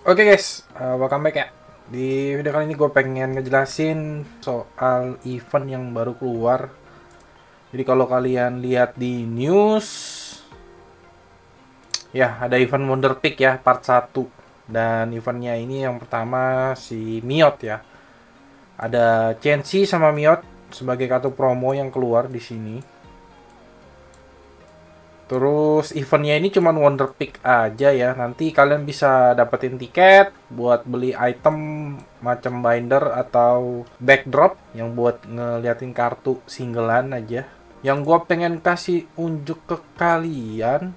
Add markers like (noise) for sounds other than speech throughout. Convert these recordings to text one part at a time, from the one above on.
Oke okay guys, uh, welcome back ya. Di video kali ini gue pengen ngejelasin soal event yang baru keluar. Jadi kalau kalian lihat di news, ya ada event Wonder Pick ya part 1. Dan eventnya ini yang pertama si Miot ya. Ada Chensi sama Miot sebagai kartu promo yang keluar di sini. Terus eventnya ini cuma Wonder Pick aja ya. Nanti kalian bisa dapetin tiket buat beli item macam binder atau backdrop yang buat ngeliatin kartu singlean aja. Yang gue pengen kasih unjuk ke kalian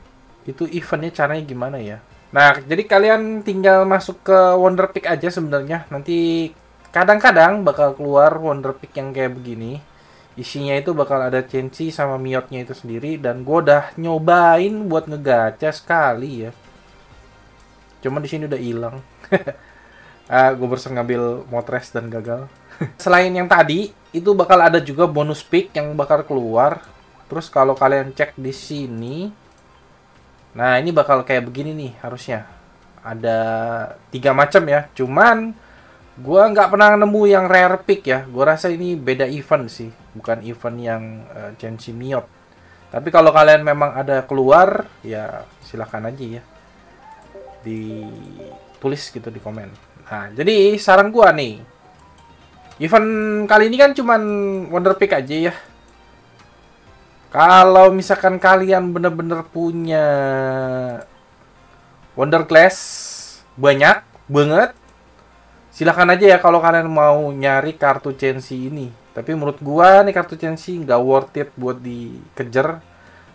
itu eventnya caranya gimana ya. Nah, jadi kalian tinggal masuk ke Wonder Pick aja sebenarnya. Nanti kadang-kadang bakal keluar Wonder Pick yang kayak begini isinya itu bakal ada Cenci sama miotnya itu sendiri dan gue udah nyobain buat ngegaca sekali ya cuman di sini udah hilang uh, (laughs) ah, gue berusaha ngambil motres dan gagal (laughs) selain yang tadi itu bakal ada juga bonus pick yang bakal keluar terus kalau kalian cek di sini nah ini bakal kayak begini nih harusnya ada tiga macam ya cuman Gua nggak pernah nemu yang rare pick ya. Gua rasa ini beda event sih, bukan event yang uh, Genji Miot. Tapi kalau kalian memang ada keluar, ya silahkan aja ya. Ditulis gitu di komen. Nah, jadi saran gua nih. Event kali ini kan cuman Wonder Pick aja ya. Kalau misalkan kalian bener-bener punya Wonder Class banyak banget silahkan aja ya kalau kalian mau nyari kartu Chensi ini. Tapi menurut gua nih kartu Chensi nggak worth it buat dikejar.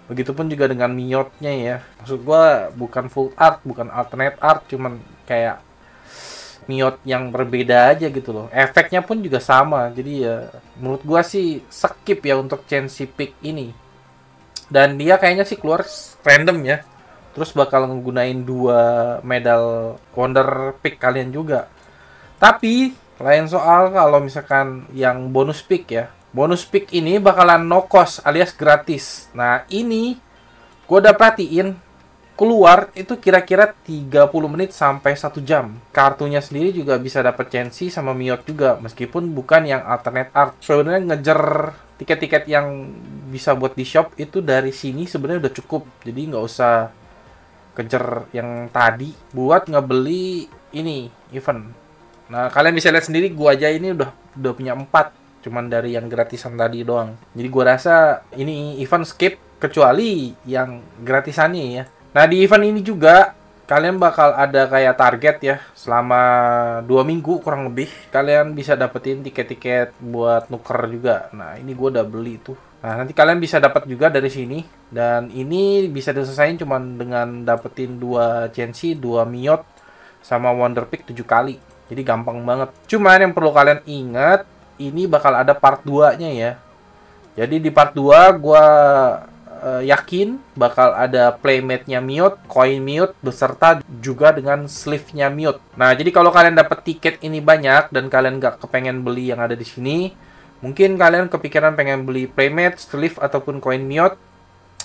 Begitupun juga dengan miotnya ya. Maksud gua bukan full art, bukan alternate art, cuman kayak miot yang berbeda aja gitu loh. Efeknya pun juga sama. Jadi ya menurut gua sih skip ya untuk Chensi pick ini. Dan dia kayaknya sih keluar random ya terus bakal menggunain dua medal wonder pick kalian juga tapi lain soal kalau misalkan yang bonus pick ya. Bonus pick ini bakalan no cost alias gratis. Nah, ini gue udah perhatiin keluar itu kira-kira 30 menit sampai 1 jam. Kartunya sendiri juga bisa dapet Chansey sama Miot juga, meskipun bukan yang alternate art. Sebenarnya ngejar tiket-tiket yang bisa buat di shop itu dari sini sebenarnya udah cukup. Jadi nggak usah kejar yang tadi buat ngebeli ini event. Nah, kalian bisa lihat sendiri gua aja ini udah udah punya empat cuman dari yang gratisan tadi doang. Jadi gua rasa ini event skip kecuali yang gratisannya ya. Nah, di event ini juga kalian bakal ada kayak target ya selama dua minggu kurang lebih kalian bisa dapetin tiket-tiket buat nuker juga nah ini gua udah beli tuh nah nanti kalian bisa dapat juga dari sini dan ini bisa diselesaikan cuman dengan dapetin dua Gensi, dua Miot sama Wonder Pick 7 kali jadi gampang banget. Cuman yang perlu kalian ingat, ini bakal ada part 2-nya ya. Jadi di part 2 gua uh, yakin bakal ada playmate-nya mute, coin mute beserta juga dengan sleeve-nya mute. Nah, jadi kalau kalian dapat tiket ini banyak dan kalian nggak kepengen beli yang ada di sini, mungkin kalian kepikiran pengen beli playmate, sleeve ataupun coin mute,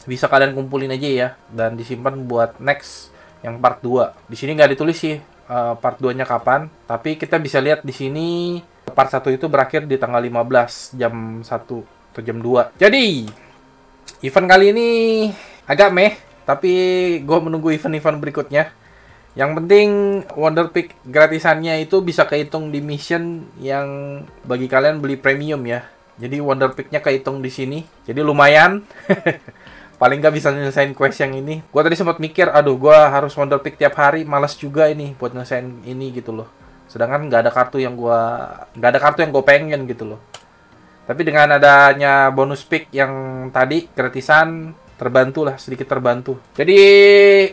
bisa kalian kumpulin aja ya dan disimpan buat next yang part 2. Di sini nggak ditulis sih, Eh, part 2-nya kapan, tapi kita bisa lihat di sini part 1 itu berakhir di tanggal 15 jam 1 atau jam 2. Jadi, event kali ini agak meh, tapi gue menunggu event-event berikutnya. Yang penting Wonder Pick gratisannya itu bisa kehitung di mission yang bagi kalian beli premium ya. Jadi Wonder Picknya nya kehitung di sini. Jadi lumayan. (laughs) paling nggak bisa nyelesain quest yang ini gue tadi sempat mikir aduh gue harus wonder pick tiap hari males juga ini buat nyelesain ini gitu loh sedangkan nggak ada kartu yang gue nggak ada kartu yang gue pengen gitu loh tapi dengan adanya bonus pick yang tadi gratisan terbantu lah sedikit terbantu jadi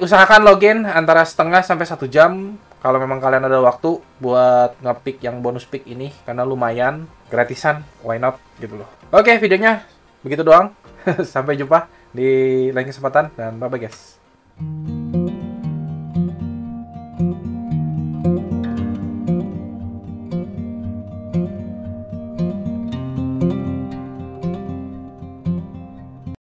usahakan login antara setengah sampai satu jam kalau memang kalian ada waktu buat ngepick yang bonus pick ini karena lumayan gratisan why not gitu loh oke videonya begitu doang (laughs) sampai jumpa di lain kesempatan dan bye bye guys.